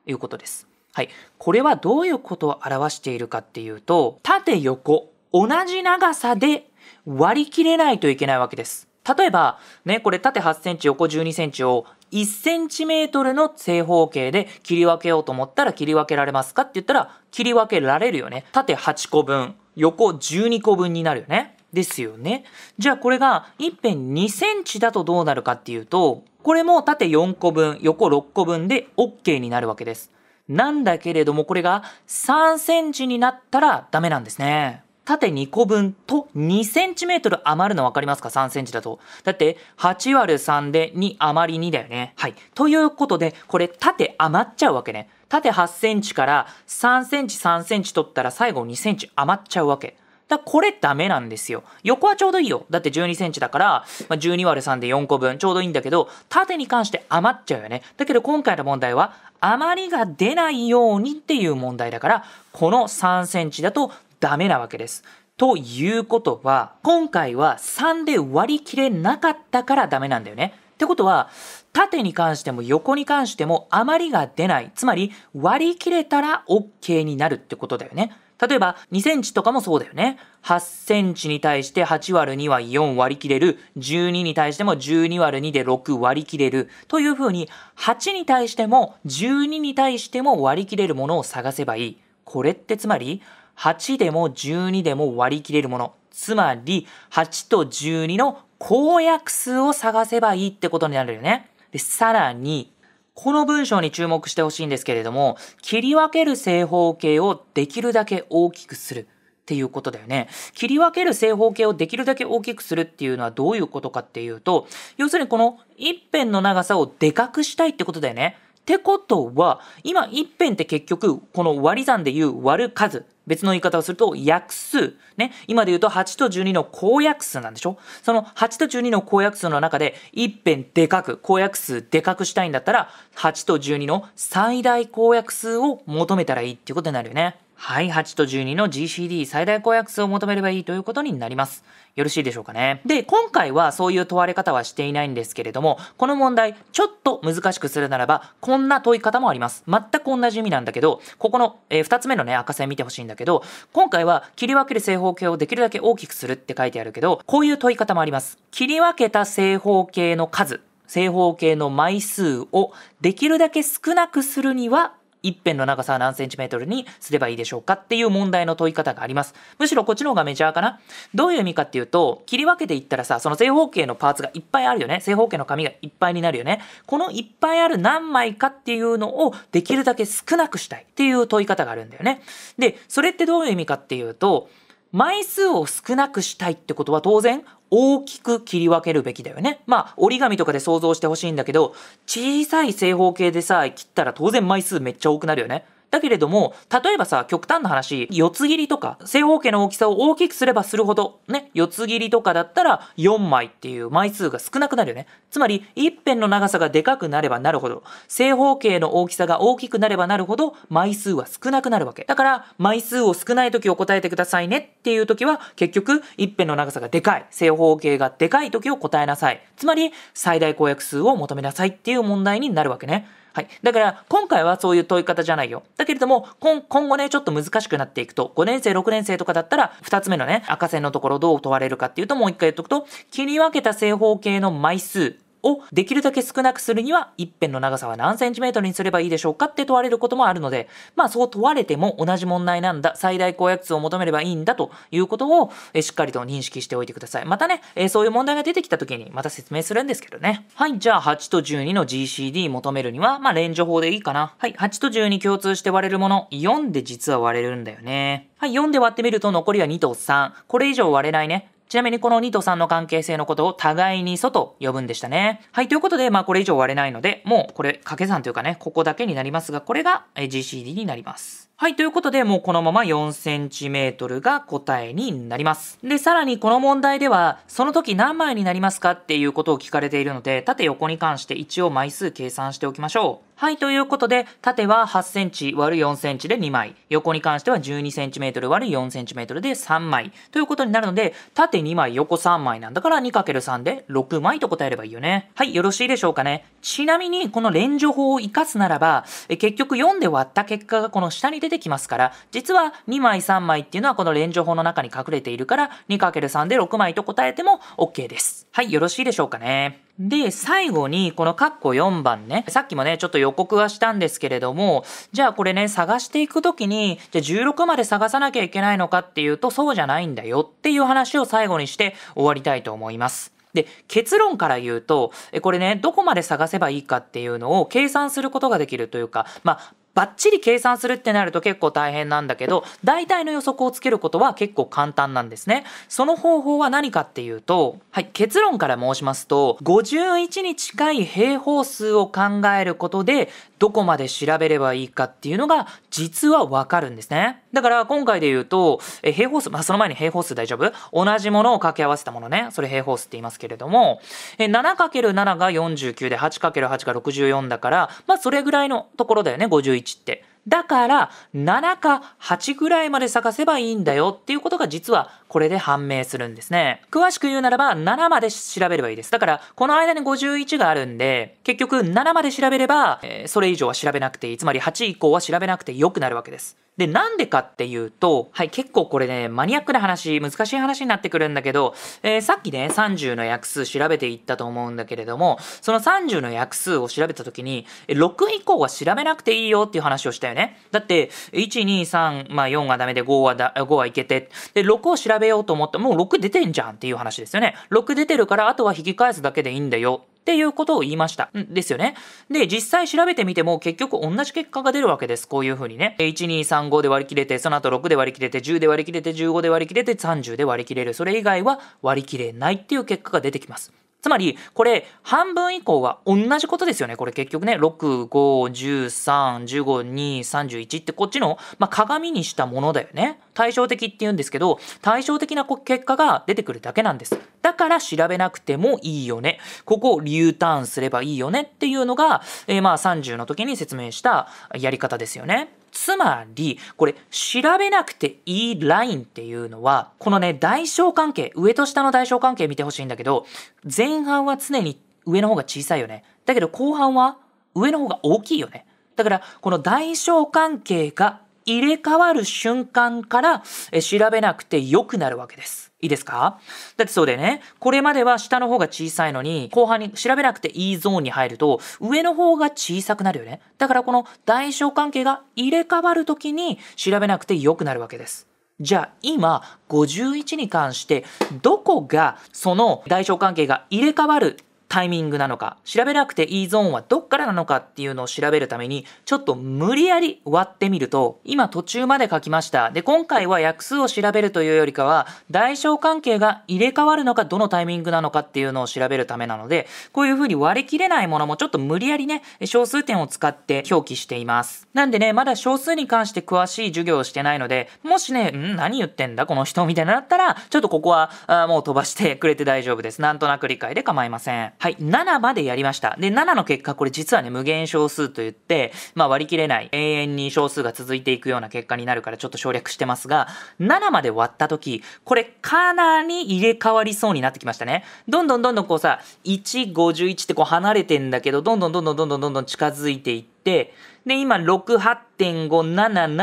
いうことです。はい。これはどういうことを表しているかっていうと、縦横、同じ長さで割り切れないといけないわけです。例えば、ね、これ縦8センチ、横12センチを1センチメートルの正方形で切り分けようと思ったら切り分けられますかって言ったら、切り分けられるよね。縦8個分、横12個分になるよね。ですよね。じゃあこれが一辺2センチだとどうなるかっていうと、これも縦4個分、横6個分で OK になるわけです。なんだけれどもこれが3センチになったらダメなんですね。縦2個分と2トル余るの分かりますか3ンチだと。だって8割る3で2余り2だよね。はい。ということで、これ縦余っちゃうわけね。縦8センチから3センチ3センチ取ったら最後2センチ余っちゃうわけ。だこれダメなんですよ。横はちょうどいいよ。だって12センチだから、まあ、12割3で4個分ちょうどいいんだけど、縦に関して余っちゃうよね。だけど今回の問題は、余りが出ないようにっていう問題だから、この3センチだとダメなわけです。ということは、今回は3で割り切れなかったからダメなんだよね。ってことは、縦に関しても横に関しても余りが出ない。つまり割り切れたら OK になるってことだよね。例えば2センチとかもそうだよね。8センチに対して8割る2は4割り切れる。12に対しても12割る2で6割り切れる。というふうに8に対しても12に対しても割り切れるものを探せばいい。これってつまり8でも12でも割り切れるもの。つまり8と12の公約数を探せばいいってことになるよね。で、さらにこの文章に注目してほしいんですけれども、切り分ける正方形をできるだけ大きくする。っていうことだよね。切り分ける正方形をできるだけ大きくするっていうのはどういうことかっていうと、要するにこの一辺の長さをでかくしたいってことだよね。ってことは、今一辺って結局、この割り算でいう割る数別の言い方をすると、約数。ね。今で言うと8と12の公約数なんでしょその8と12の公約数の中で、一辺でかく、公約数でかくしたいんだったら、8と12の最大公約数を求めたらいいっていうことになるよね。はい、8と12の GCD 最大公約数を求めればいいということになります。よろしいでしょうかね。で、今回はそういう問われ方はしていないんですけれども、この問題、ちょっと難しくするならば、こんな問い方もあります。全く同じ意味なんだけど、ここの、えー、2つ目のね、赤線見てほしいんだけど、今回は切り分ける正方形をできるだけ大きくするって書いてあるけど、こういう問い方もあります。切り分けた正方形の数、正方形の枚数をできるだけ少なくするには一辺の長さは何センチメートルにすればいいでしょうかっていう問題の問い方があります。むしろこっちの方がメジャーかなどういう意味かっていうと、切り分けていったらさ、その正方形のパーツがいっぱいあるよね。正方形の紙がいっぱいになるよね。このいっぱいある何枚かっていうのをできるだけ少なくしたいっていう問い方があるんだよね。で、それってどういう意味かっていうと、枚数を少なくしたいってことは当然大きく切り分けるべきだよね。まあ折り紙とかで想像してほしいんだけど小さい正方形でさえ切ったら当然枚数めっちゃ多くなるよね。だけれども、例えばさ、極端な話、四つ切りとか、正方形の大きさを大きくすればするほど、ね、四つ切りとかだったら4枚っていう枚数が少なくなるよね。つまり、一辺の長さがでかくなればなるほど、正方形の大きさが大きくなればなるほど、枚数は少なくなるわけ。だから、枚数を少ない時を答えてくださいねっていう時は、結局、一辺の長さがでかい、正方形がでかい時を答えなさい。つまり、最大公約数を求めなさいっていう問題になるわけね。はい。だから、今回はそういう問い方じゃないよ。だけれども、今後ね、ちょっと難しくなっていくと、5年生、6年生とかだったら、2つ目のね、赤線のところどう問われるかっていうと、もう一回言っとくと、切り分けた正方形の枚数をできるだけ少なくするには一辺の長さは何センチメートルにすればいいでしょうかって問われることもあるので、まあそう問われても同じ問題なんだ、最大公約数を求めればいいんだということをしっかりと認識しておいてください。またね、そういう問題が出てきた時にまた説明するんですけどね。はい、じゃあ8と12の GCD 求めるには、まあ連除法でいいかな。はい、8と12共通して割れるもの、4で実は割れるんだよね。はい、4で割ってみると残りは2と3。これ以上割れないね。ちなみにこの2と3の関係性のことを互いに素と呼ぶんでしたね。はい、ということで、まあこれ以上割れないので、もうこれ掛け算というかね、ここだけになりますが、これが GCD になります。はい、ということで、もうこのまま4センチメートルが答えになります。で、さらにこの問題では、その時何枚になりますかっていうことを聞かれているので、縦横に関して一応枚数計算しておきましょう。はい、ということで、縦は8センチ割る4センチで2枚、横に関しては12センチメートル割る4センチメートルで3枚ということになるので、縦2枚、横3枚なんだから 2×3 で6枚と答えればいいよね。はい、よろしいでしょうかね。ちなみに、この連除法を活かすならば、結局4で割った結果がこの下に出ててきますから、実は2枚3枚っていうのはこの連除法の中に隠れているから、2×3 で6枚と答えても OK です。はい、よろしいでしょうかね。で、最後に、このカッコ4番ね、さっきもね、ちょっと予告はしたんですけれども、じゃあこれね、探していくときに、じゃあ16まで探さなきゃいけないのかっていうと、そうじゃないんだよっていう話を最後にして終わりたいと思います。で、結論から言うと、これね、どこまで探せばいいかっていうのを計算することができるというか、まあ、ばっちり計算するってなると結構大変なんだけど大体の予測をつけることは結構簡単なんですねその方法は何かっていうと、はい、結論から申しますと51に近い平方数を考えることでどこまで調べればいいかっていうのが実はわかるんですねだから今回で言うと、え平方数、まあ、その前に平方数大丈夫同じものを掛け合わせたものね。それ平方数って言いますけれども、え 7×7 が49で 8×8 が64だから、まあそれぐらいのところだよね、51って。だから7か8ぐらいまで咲かせばいいんだよっていうことが実はこれで判明するんですね。詳しく言うならば7まで調べればいいです。だからこの間に51があるんで結局7まで調べれば、えー、それ以上は調べなくていい。つまり8以降は調べなくて良くなるわけです。で、なんでかっていうと、はい、結構これね、マニアックな話、難しい話になってくるんだけど、えー、さっきね、30の約数調べていったと思うんだけれども、その30の約数を調べた時に、6以降は調べなくていいよっていう話をしたよよね。だって、1、2、3、まあ4はダメで5はだ、5はいけて。で、6を調べようと思ってもう6出てんじゃんっていう話ですよね。6出てるから、あとは引き返すだけでいいんだよ。っていうことを言いました。ですよね。で、実際調べてみても結局同じ結果が出るわけです。こういうふうにね。1235で割り切れて、その後6で割り切れて、10で割り切れて、15で割り切れて、30で割り切れる。それ以外は割り切れないっていう結果が出てきます。つまりこれ半分以降は同じことですよねこれ結局ね65131531 2、ってこっちの、まあ、鏡にしたものだよね対照的って言うんですけど対照的な結果が出てくるだけなんですだから調べなくてもいいよねここをリューターンすればいいよねっていうのが、えー、まあ30の時に説明したやり方ですよね。つまり、これ、調べなくていいラインっていうのは、このね、代償関係、上と下の代償関係見てほしいんだけど、前半は常に上の方が小さいよね。だけど後半は上の方が大きいよね。だから、この代償関係が入れ替わる瞬間から調べなくて良くなるわけです。いいですかだってそうでね、これまでは下の方が小さいのに、後半に調べなくていいゾーンに入ると、上の方が小さくなるよね。だからこの大小関係が入れ替わる時に調べなくて良くなるわけです。じゃあ今51に関してどこがその大小関係が入れ替わるタイミングなのか調べなくていいゾーンはどっからなのかっていうのを調べるためにちょっと無理やり割ってみると今途中まで書きましたで今回は約数を調べるというよりかは代償関係が入れ替わるのかどのタイミングなのかっていうのを調べるためなのでこういうふうに割り切れないものもちょっと無理やりね小数点を使って表記していますなんでねまだ小数に関して詳しい授業をしてないのでもしねん何言ってんだこの人みたいになったらちょっとここはあもう飛ばしてくれて大丈夫ですなんとなく理解で構いませんはい、7までやりました。で、7の結果、これ実はね、無限小数と言って、まあ割り切れない、永遠に小数が続いていくような結果になるからちょっと省略してますが、7まで割った時、これかなり入れ替わりそうになってきましたね。どんどんどんどんこうさ、1、51ってこう離れてんだけど、どんどんどんどんどんどんどんどん近づいていって、で、今、6、8.5、7、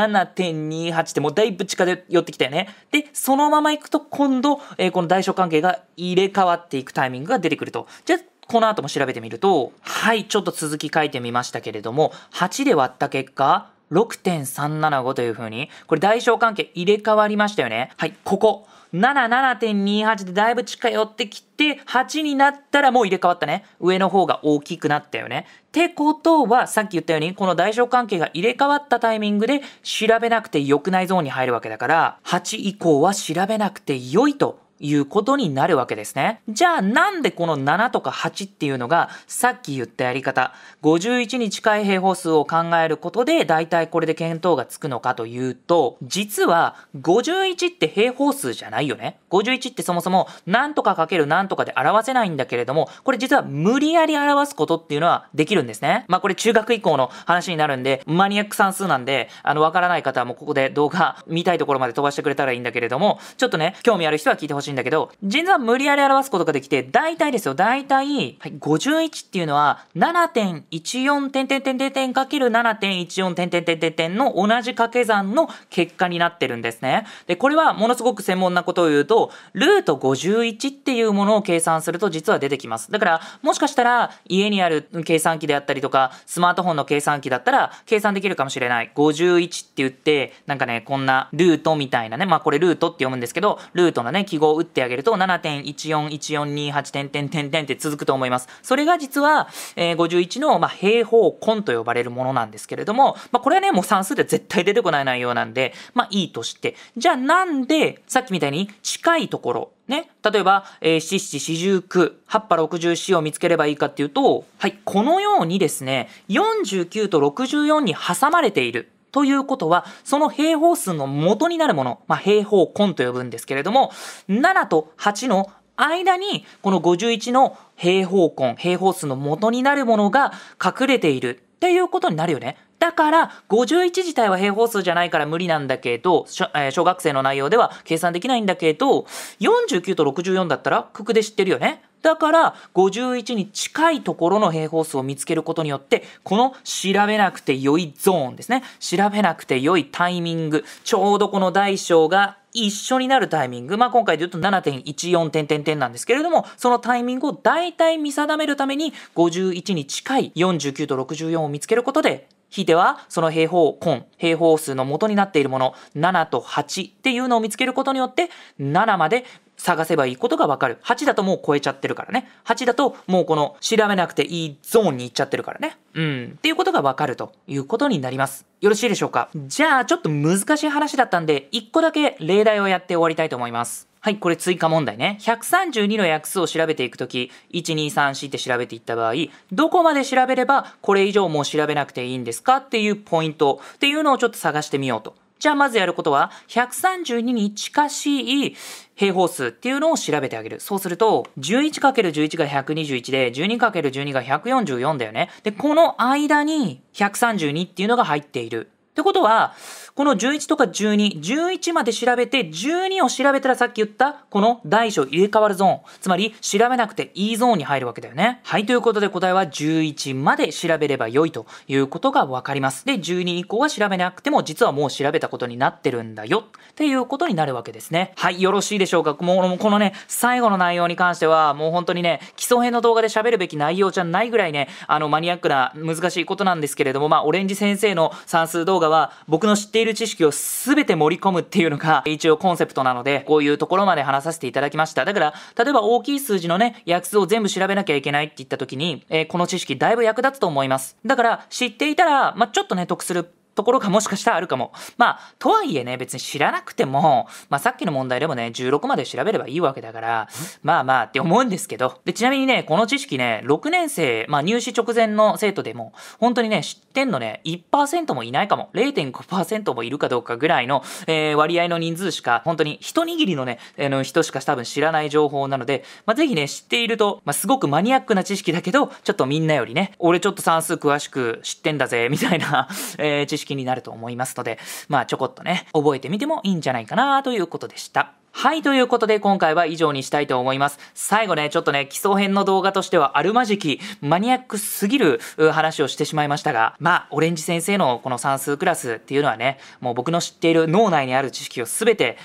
7.28ってもうだいぶ近寄ってきたよね。で、そのまま行くと今度、えー、この代償関係が入れ替わっていくタイミングが出てくると。じゃあこの後も調べてみると、はい、ちょっと続き書いてみましたけれども、8で割った結果、6.375という風に、これ代償関係入れ替わりましたよね。はい、ここ。77.28でだいぶ近寄ってきて、8になったらもう入れ替わったね。上の方が大きくなったよね。ってことは、さっき言ったように、この代償関係が入れ替わったタイミングで調べなくて良くないゾーンに入るわけだから、8以降は調べなくて良いということになるわけですね。じゃあなんでこの7とか8っていうのがさっき言ったやり方51に近い平方数を考えることで大体これで見当がつくのかというと実は51って平方数じゃないよね。51ってそもそも何とかかける何とかで表せないんだけれどもこれ実は無理やり表すことっていうのはできるんですね。まあこれ中学以降の話になるんでマニアック算数なんであのわからない方はもうここで動画見たいところまで飛ばしてくれたらいいんだけれどもちょっとね興味ある人は聞いてほしいしいんだけど、実は無理やり表すことができて、大体ですよ、大体、はい、51っていうのは、7.14点点点点点かける7.14点点点点点の同じ掛け算の結果になってるんですね。で、これはものすごく専門なことを言うと、ルート51っていうものを計算すると実は出てきます。だから、もしかしたら、家にある計算機であったりとか、スマートフォンの計算機だったら、計算できるかもしれない。51って言って、なんかね、こんなルートみたいなね、まあこれルートって読むんですけど、ルートのね、記号打ってあげると7.14142点点点点って続くと思います。それが実は、えー、51の、まあ、平方根と呼ばれるものなんですけれども、まあ、これはねもう算数で絶対出てこない内容なんで、まあ、いいとしてじゃあなんでさっきみたいに近いところね、例えば、えー、七七四十九、八波六十四を見つければいいかっていうと、はい、このようにですね、49と64に挟まれているということは、その平方数の元になるもの、まあ、平方根と呼ぶんですけれども、7と8の間に、この51の平方根、平方数の元になるものが隠れているっていうことになるよね。だから、51自体は平方数じゃないから無理なんだけど、小学生の内容では計算できないんだけど、49と64だったら、くくで知ってるよね。だから51に近いところの平方数を見つけることによってこの調べなくて良いゾーンですね調べなくて良いタイミングちょうどこの大小が一緒になるタイミング。まあ、今回で言うと7.14点点なんですけれども、そのタイミングを大体見定めるために、51に近い49と64を見つけることで、ひいては、その平方根、平方数の元になっているもの、7と8っていうのを見つけることによって、7まで探せばいいことがわかる。8だともう超えちゃってるからね。8だともうこの調べなくていいゾーンに行っちゃってるからね。うん。っていうことがわかるということになります。よろしいでしょうかじゃあちょっと難しい話だったんで、1個だけ例題をやって終わりたいと思います。はい、これ追加問題ね。132の約数を調べていくとき、1234って調べていった場合、どこまで調べればこれ以上もう調べなくていいんですかっていうポイントっていうのをちょっと探してみようとじゃあまずやることは、132に近しい平方数っていうのを調べてあげる。そうすると、11×11 が121で、12×12 が144だよね。で、この間に132っていうのが入っている。ってことは、この11とか12、11まで調べて、12を調べたらさっき言った、この大小入れ替わるゾーン、つまり調べなくていいゾーンに入るわけだよね。はい、ということで答えは11まで調べれば良いということがわかります。で、12以降は調べなくても、実はもう調べたことになってるんだよ、っていうことになるわけですね。はい、よろしいでしょうか。もう、このね、最後の内容に関しては、もう本当にね、基礎編の動画で喋るべき内容じゃないぐらいね、あの、マニアックな難しいことなんですけれども、まあ、オレンジ先生の算数動画動画は僕の知っている知識を全て盛り込むっていうのが一応コンセプトなので、こういうところまで話させていただきました。だから、例えば大きい数字のね、約数を全部調べなきゃいけないって言った時に、えー、この知識だいぶ役立つと思います。だから、知っていたら、まあ、ちょっとね、得するところがもしかしたらあるかも。まあ、とはいえね、別に知らなくても、まあさっきの問題でもね、16まで調べればいいわけだから、まあまあって思うんですけど。で、ちなみにね、この知識ね、6年生、まあ入試直前の生徒でも、本当にね、知ってんのね、1%もいないかも、0.5%もいるかどうかぐらいの、えー、割合の人数しか、本当に一握りのね、えの人しか多分知らない情報なので、まあぜひね、知っていると、まあすごくマニアックな知識だけど、ちょっとみんなよりね、俺ちょっと算数詳しく知ってんだぜ、みたいな、えー、知識になると思いますので、まあちょこっとね、覚えてみてもいいんじゃないかなということでした。はい、ということで今回は以上にしたいと思います。最後ね、ちょっとね、基礎編の動画としてはあるまじき、マニアックすぎる話をしてしまいましたが、まあ、オレンジ先生のこの算数クラスっていうのはね、もう僕の知っている脳内にある知識をすべて、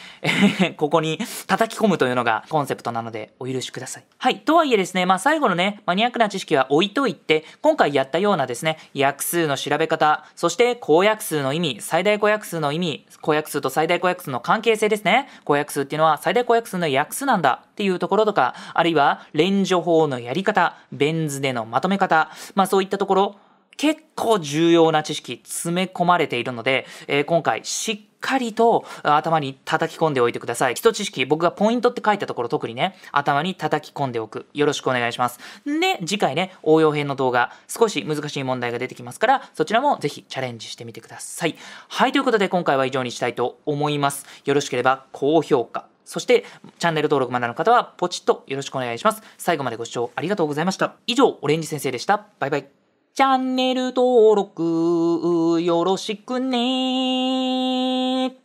え <laughs> ここに叩き込むというのがコンセプトなのでお許しください。はい、とはいえですね、まあ最後のね、マニアックな知識は置いといて、今回やったようなですね、約数の調べ方、そして公約数の意味、最大公約数の意味、公約数と最大公約数の関係性ですね、公約数ってていうのは最大公約数の約数なんだっていうところとか、あるいは連除法のやり方、ベン図でのまとめ方、まあそういったところ、結構重要な知識詰め込まれているので、えー、今回しっかりと頭に叩き込んでおいてください。基礎知識、僕がポイントって書いたところ特にね、頭に叩き込んでおく。よろしくお願いします。で、次回ね、応用編の動画、少し難しい問題が出てきますから、そちらもぜひチャレンジしてみてください。はい、ということで今回は以上にしたいと思います。よろしければ高評価。そして、チャンネル登録まだの方は、ポチッとよろしくお願いします。最後までご視聴ありがとうございました。以上、オレンジ先生でした。バイバイ。チャンネル登録よろしくね